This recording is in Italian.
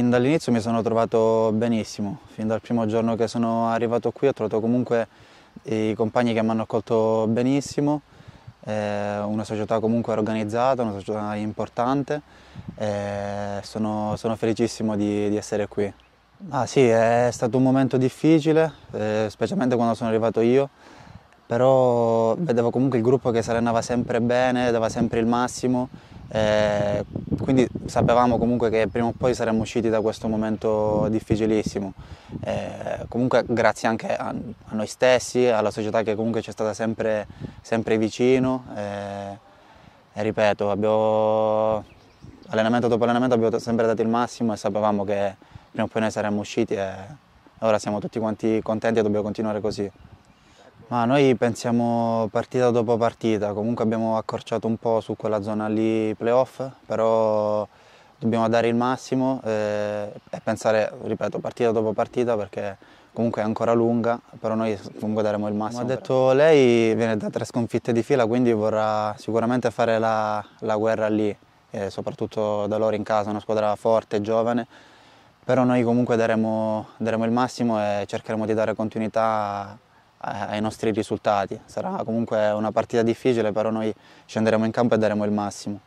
Fin dall'inizio mi sono trovato benissimo, fin dal primo giorno che sono arrivato qui ho trovato comunque i compagni che mi hanno accolto benissimo, eh, una società comunque organizzata, una società importante, eh, sono, sono, felicissimo di, di essere qui. Ah sì, è stato un momento difficile, eh, specialmente quando sono arrivato io, però vedevo comunque il gruppo che si allenava sempre bene, dava sempre il massimo eh, quindi sapevamo comunque che prima o poi saremmo usciti da questo momento difficilissimo. Eh, comunque grazie anche a, a, noi stessi, alla società che comunque ci è stata sempre, sempre vicino. Eh, e ripeto, abbiamo, allenamento dopo allenamento abbiamo sempre dato il massimo e sapevamo che prima o poi noi saremmo usciti e ora siamo tutti quanti contenti e dobbiamo continuare così. Ma noi pensiamo partita dopo partita, comunque abbiamo accorciato un po' su quella zona lì playoff, però dobbiamo dare il massimo e, eh, e pensare, ripeto, partita dopo partita perché comunque è ancora lunga, però noi comunque daremo il massimo. Come ha detto lei, viene da tre sconfitte di fila, quindi vorrà sicuramente fare la, la guerra lì, e soprattutto da loro in casa, una squadra forte, giovane, però noi comunque daremo, daremo il massimo e cercheremo di dare continuità eh, ai nostri risultati. Sarà comunque una partita difficile, però noi scenderemo in campo e daremo il massimo.